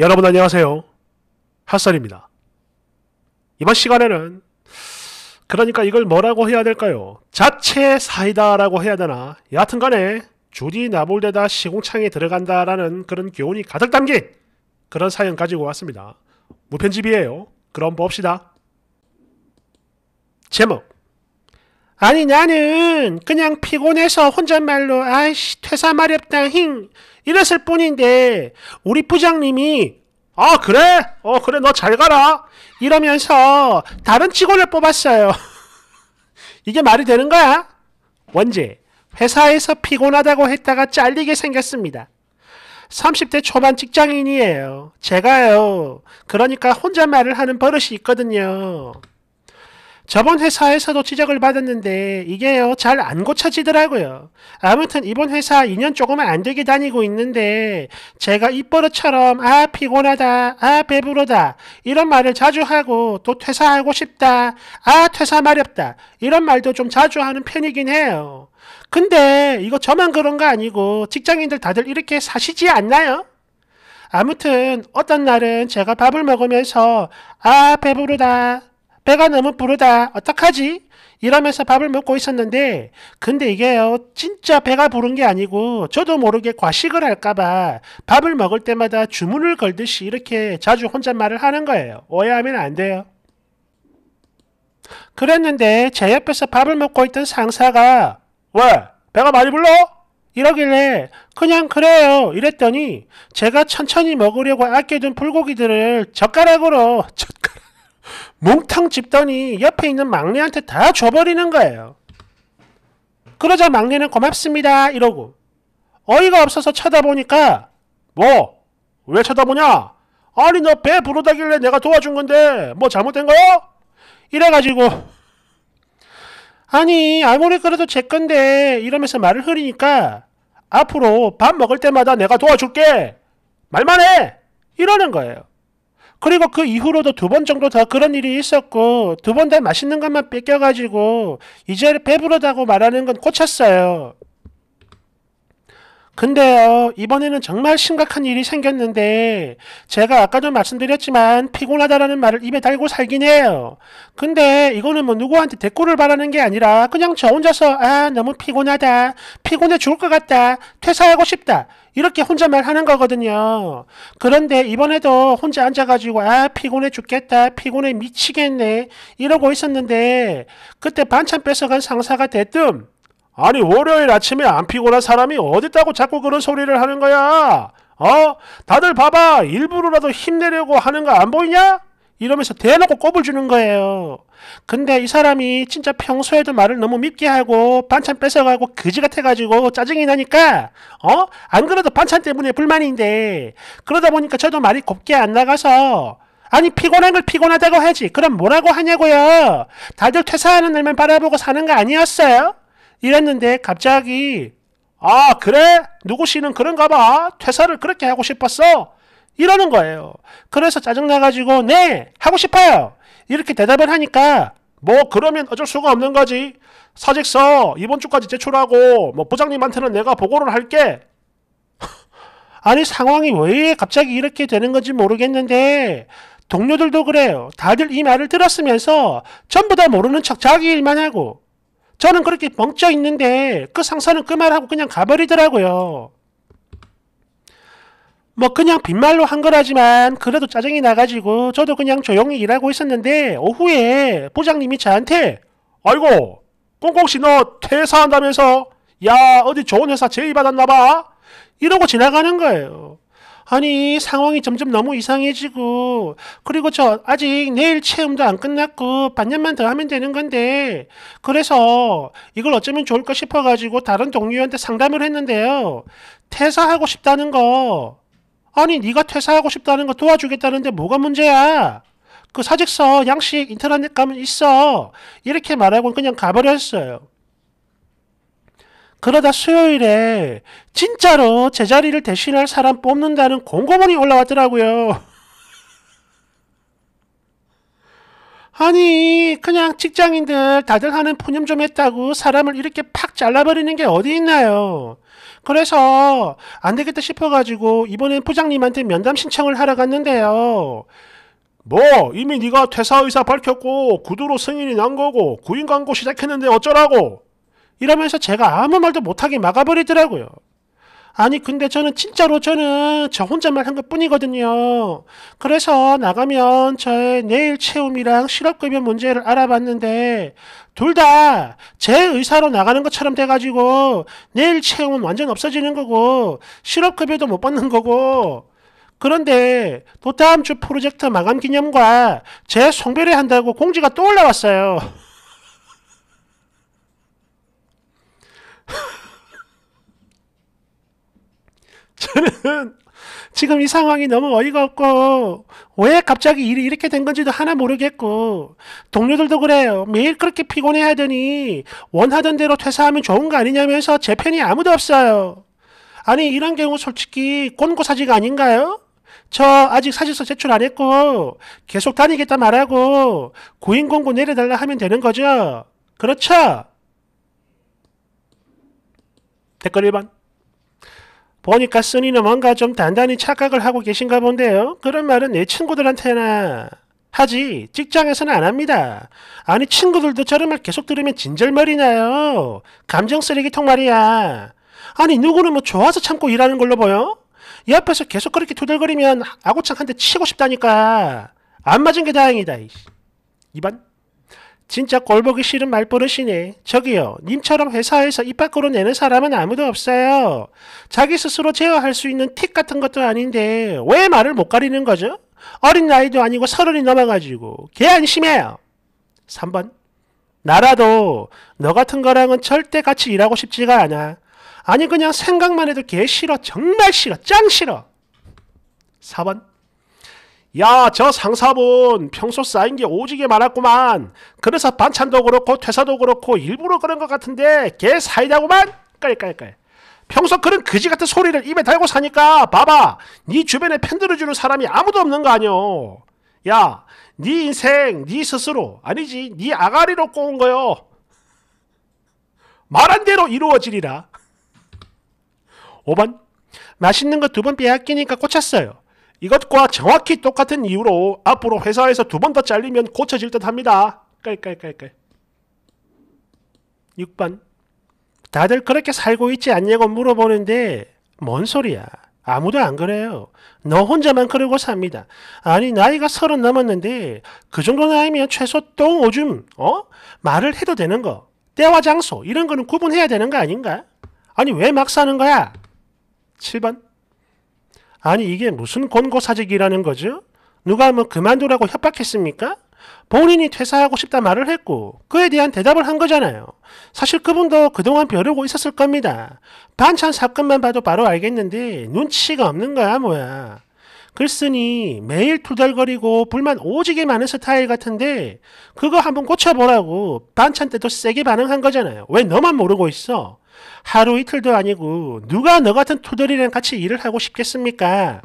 여러분 안녕하세요. 핫설입니다. 이번 시간에는 그러니까 이걸 뭐라고 해야 될까요? 자체 사이다라고 해야 되나? 여하튼 간에 줄이 나몰되다 시공창에 들어간다라는 그런 교훈이 가득 담긴 그런 사연 가지고 왔습니다. 무편집이에요. 그럼 봅시다. 제목 아니 나는 그냥 피곤해서 혼잣말로 아이씨 퇴사 마렵다 힝 이랬을 뿐인데 우리 부장님이 아 그래? 어 그래 너 잘 가라 이러면서 다른 직원을 뽑았어요 이게 말이 되는 거야? 원제 회사에서 피곤하다고 했다가 잘리게 생겼습니다 30대 초반 직장인이에요 제가요 그러니까 혼잣말을 하는 버릇이 있거든요 저번 회사에서도 지적을 받았는데 이게요 잘 안 고쳐지더라고요. 아무튼 이번 회사 2년 조금 안 되게 다니고 있는데 제가 입버릇처럼 아 피곤하다 아 배부르다 이런 말을 자주 하고 또 퇴사하고 싶다 아 퇴사 마렵다 이런 말도 좀 자주 하는 편이긴 해요. 근데 이거 저만 그런 거 아니고 직장인들 다들 이렇게 사시지 않나요? 아무튼 어떤 날은 제가 밥을 먹으면서 아 배부르다 배가 너무 부르다. 어떡하지? 이러면서 밥을 먹고 있었는데 근데 이게요 진짜 배가 부른 게 아니고 저도 모르게 과식을 할까봐 밥을 먹을 때마다 주문을 걸듯이 이렇게 자주 혼잣말을 하는 거예요. 오해하면 안 돼요. 그랬는데 제 옆에서 밥을 먹고 있던 상사가 왜? 배가 많이 불러? 이러길래 그냥 그래요 이랬더니 제가 천천히 먹으려고 아껴둔 불고기들을 젓가락으로 젓 몽탕 집더니 옆에 있는 막내한테 다 줘버리는 거예요. 그러자 막내는 고맙습니다 이러고 어이가 없어서 쳐다보니까 뭐? 왜 쳐다보냐? 아니 너 배 부르다길래 내가 도와준 건데 뭐 잘못된 거야? 이래가지고 아니 아무리 그래도 제 건데 이러면서 말을 흐리니까 앞으로 밥 먹을 때마다 내가 도와줄게 말만 해 이러는 거예요. 그리고 그 이후로도 두 번 정도 더 그런 일이 있었고 두 번 다 맛있는 것만 뺏겨가지고 이제 배부르다고 말하는 건고쳤어요 근데요, 이번에는 정말 심각한 일이 생겼는데, 제가 아까도 말씀드렸지만, 피곤하다라는 말을 입에 달고 살긴 해요. 근데 이거는 뭐 누구한테 대꾸를 바라는 게 아니라, 그냥 저 혼자서, 아, 너무 피곤하다. 피곤해 죽을 것 같다. 퇴사하고 싶다. 이렇게 혼자말 하는 거거든요. 그런데 이번에도 혼자 앉아가지고, 아, 피곤해 죽겠다. 피곤해 미치겠네. 이러고 있었는데, 그때 반찬 뺏어간 상사가 대뜸, 아니 월요일 아침에 안 피곤한 사람이 어딨다고 자꾸 그런 소리를 하는 거야. 어? 다들 봐봐. 일부러라도 힘내려고 하는 거 안 보이냐? 이러면서 대놓고 꼽을 주는 거예요. 근데 이 사람이 진짜 평소에도 말을 너무 밉게 하고 반찬 뺏어가고 그지 같아가지고 짜증이 나니까 어? 안 그래도 반찬 때문에 불만인데 그러다 보니까 저도 말이 곱게 안 나가서 아니 피곤한 걸 피곤하다고 하지 그럼 뭐라고 하냐고요 다들 퇴사하는 날만 바라보고 사는 거 아니었어요? 이랬는데 갑자기 아 그래? 누구씨는 그런가 봐. 퇴사를 그렇게 하고 싶었어. 이러는 거예요. 그래서 짜증나가지고 네 하고 싶어요. 이렇게 대답을 하니까 뭐 그러면 어쩔 수가 없는 거지. 사직서 이번 주까지 제출하고 뭐 부장님한테는 내가 보고를 할게. 아니 상황이 왜 갑자기 이렇게 되는 건지 모르겠는데 동료들도 그래요. 다들 이 말을 들었으면서 전부 다 모르는 척 자기 일만 하고 저는 그렇게 멍쪄 있는데 그 상사는 그 말하고 그냥 가버리더라고요. 뭐 그냥 빈말로 한 거라지만 그래도 짜증이 나가지고 저도 그냥 조용히 일하고 있었는데 오후에 부장님이 저한테 아이고 꽁꽁씨 너 퇴사한다면서 야 어디 좋은 회사 제의받았나봐 이러고 지나가는 거예요. 아니 상황이 점점 너무 이상해지고 그리고 저 아직 내일 체험도 안 끝났고 반년만 더 하면 되는 건데 그래서 이걸 어쩌면 좋을까 싶어가지고 다른 동료한테 상담을 했는데요. 퇴사하고 싶다는 거 아니 네가 퇴사하고 싶다는 거 도와주겠다는데 뭐가 문제야? 그 사직서 양식 인터넷 가면 있어 이렇게 말하고 그냥 가버렸어요. 그러다 수요일에 진짜로 제자리를 대신할 사람 뽑는다는 공고문이 올라왔더라고요. 아니 그냥 직장인들 다들 하는 푸념 좀 했다고 사람을 이렇게 팍 잘라버리는 게 어디 있나요? 그래서 안 되겠다 싶어가지고 이번엔 부장님한테 면담 신청을 하러 갔는데요. 뭐 이미 네가 퇴사 의사 밝혔고 구두로 승인이 난 거고 구인 광고 시작했는데 어쩌라고? 이러면서 제가 아무 말도 못하게 막아버리더라고요. 아니 근데 저는 진짜로 저는 저 혼자만 한것 뿐이거든요. 그래서 나가면 저의 내일 채움이랑 실업급여 문제를 알아봤는데 둘 다 제 의사로 나가는 것처럼 돼가지고 내일 채움은 완전 없어지는 거고 실업급여도 못 받는 거고 그런데 또 다음 주 프로젝트 마감 기념과 제 송별회 한다고 공지가 또 올라왔어요. 저는 지금 이 상황이 너무 어이가 없고 왜 갑자기 일이 이렇게 된 건지도 하나 모르겠고 동료들도 그래요. 매일 그렇게 피곤해 하더니 원하던 대로 퇴사하면 좋은 거 아니냐면서 제 편이 아무도 없어요. 아니 이런 경우 솔직히 권고사직 아닌가요? 저 아직 사실서 제출 안 했고 계속 다니겠다 말하고 구인 공고 내려달라 하면 되는 거죠. 그렇죠? 댓글 1번 보니까 쓰니는 뭔가 좀 단단히 착각을 하고 계신가 본데요. 그런 말은 내 친구들한테나 하지 직장에서는 안 합니다. 아니 친구들도 저런 말 계속 들으면 진절머리나요. 감정 쓰레기통 말이야. 아니 누구는 뭐 좋아서 참고 일하는 걸로 보여? 옆에서 계속 그렇게 투덜거리면 아구창한테 치고 싶다니까. 안 맞은 게 다행이다. 이반 진짜 꼴보기 싫은 말버릇이네. 저기요, 님처럼 회사에서 입 밖으로 내는 사람은 아무도 없어요. 자기 스스로 제어할 수 있는 틱 같은 것도 아닌데 왜 말을 못 가리는 거죠? 어린 나이도 아니고 서른이 넘어가지고 개안 심해요. 3번 나라도 너 같은 거랑은 절대 같이 일하고 싶지가 않아. 아니 그냥 생각만 해도 개 싫어. 정말 싫어. 짱 싫어. 4번 야, 저 상사분 평소 쌓인 게 오지게 많았구만. 그래서 반찬도 그렇고 퇴사도 그렇고 일부러 그런 것 같은데 개 사이다구만. 깔깔깔. 평소 그런 그지 같은 소리를 입에 달고 사니까 봐봐. 네 주변에 편들어 주는 사람이 아무도 없는 거 아니오. 야, 네 인생 네 스스로 아니지 네 아가리로 꼬은 거요. 말한 대로 이루어지리라. 5번 맛있는 거 두 번 빼앗기니까 꽂혔어요. 이것과 정확히 똑같은 이유로 앞으로 회사에서 두 번 더 잘리면 고쳐질 듯 합니다. 깔깔깔깔. 6번. 다들 그렇게 살고 있지 않냐고 물어보는데 뭔 소리야. 아무도 안 그래요. 너 혼자만 그러고 삽니다. 아니 나이가 서른 넘었는데 그 정도 나이면 최소 똥 오줌 어 말을 해도 되는 거 때와 장소 이런 거는 구분해야 되는 거 아닌가? 아니 왜 막 사는 거야? 7번 아니 이게 무슨 권고사직이라는 거죠? 누가 하면 뭐 그만두라고 협박했습니까? 본인이 퇴사하고 싶다 말을 했고 그에 대한 대답을 한 거잖아요. 사실 그분도 그동안 벼르고 있었을 겁니다. 반찬 사건만 봐도 바로 알겠는데 눈치가 없는 거야 뭐야. 글쓴이 매일 투덜거리고 불만 오지게 많은 스타일 같은데 그거 한번 고쳐보라고 반찬 때도 세게 반응한 거잖아요. 왜 너만 모르고 있어? 하루 이틀도 아니고 누가 너 같은 투덜이랑 같이 일을 하고 싶겠습니까?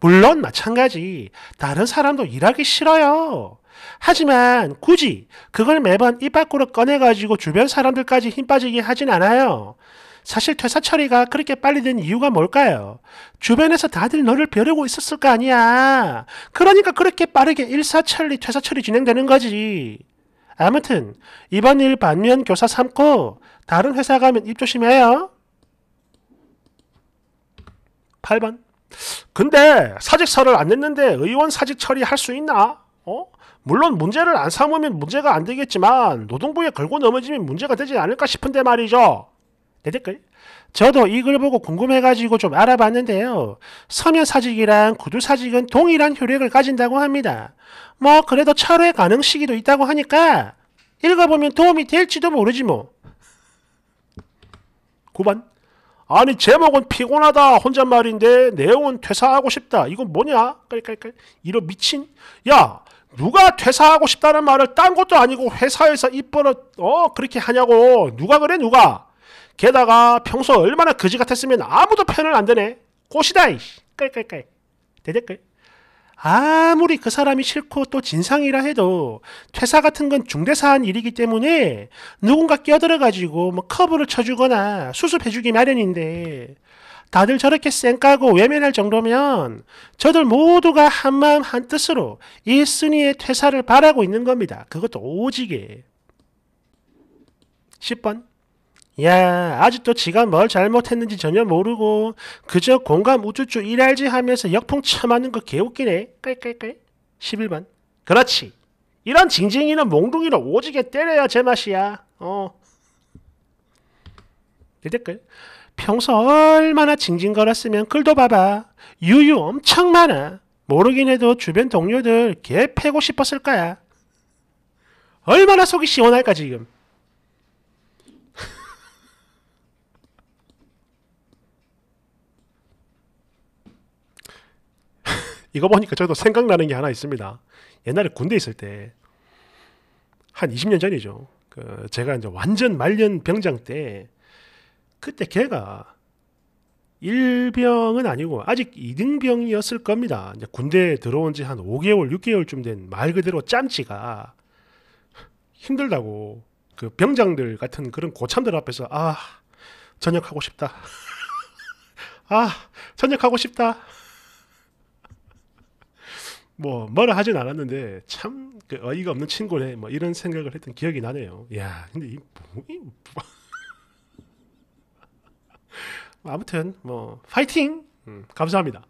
물론 마찬가지 다른 사람도 일하기 싫어요. 하지만 굳이 그걸 매번 입 밖으로 꺼내가지고 주변 사람들까지 힘 빠지게 하진 않아요. 사실 퇴사 처리가 그렇게 빨리 된 이유가 뭘까요? 주변에서 다들 너를 벼르고 있었을 거 아니야. 그러니까 그렇게 빠르게 일사천리 퇴사 처리 진행되는 거지. 아무튼 이번 일 반면 교사 삼고 다른 회사 가면 입 조심해요. 8번. 근데 사직서를 안 냈는데 의원 사직 처리할 수 있나? 어? 물론 문제를 안 삼으면 문제가 안 되겠지만 노동부에 걸고 넘어지면 문제가 되지 않을까 싶은데 말이죠. 내 댓글. 저도 이 글 보고 궁금해가지고 좀 알아봤는데요. 서면 사직이랑 구두 사직은 동일한 효력을 가진다고 합니다. 뭐 그래도 철회 가능 시기도 있다고 하니까 읽어보면 도움이 될지도 모르지 뭐. 9번 아니 제목은 피곤하다 혼잣말인데 내용은 퇴사하고 싶다. 이건 뭐냐? 깔깔깔 이런 미친 야 누가 퇴사하고 싶다는 말을 딴 것도 아니고 회사에서 입버릇 어 그렇게 하냐고 누가 그래 누가 게다가 평소 얼마나 거지 같았으면 아무도 편을 안되네 꽃이다 이씨. 깔깔깔. 대댓글. 아무리 그 사람이 싫고 또 진상이라 해도 퇴사 같은 건 중대사한 일이기 때문에 누군가 끼어들어가지고 뭐 커브를 쳐주거나 수습해주기 마련인데 다들 저렇게 쌩까고 외면할 정도면 저들 모두가 한마음 한뜻으로 일순위의 퇴사를 바라고 있는 겁니다. 그것도 오지게. 10번 야, 아직도 지가 뭘 잘못했는지 전혀 모르고 그저 공감 우쭈쭈 일할지 하면서 역풍 참하는거 개웃기네. 끌끌끌. 11번. 그렇지. 이런 징징이는 몽둥이로 오지게 때려야 제맛이야. 어. 댓글. 평소 얼마나 징징거렸으면 글도 봐봐. 유유 엄청 많아. 모르긴 해도 주변 동료들 개 패고 싶었을 거야. 얼마나 속이 시원할까 지금. 이거 보니까 저도 생각나는 게 하나 있습니다. 옛날에 군대 있을 때 한 20년 전이죠. 그 제가 이제 완전 말년 병장 때 그때 걔가 일병은 아니고 아직 이등병이었을 겁니다. 이제 군대에 들어온 지 한 5개월, 6개월쯤 된 말 그대로 짠치가 힘들다고 그 병장들 같은 그런 고참들 앞에서 아 전역하고 싶다. 아 전역하고 싶다. 뭐 뭐라 하진 않았는데 참 그 어이가 없는 친구네 뭐 이런 생각을 했던 기억이 나네요. 야 근데 이 뭐, 이, 뭐. 아무튼 뭐 파이팅 음, 감사합니다.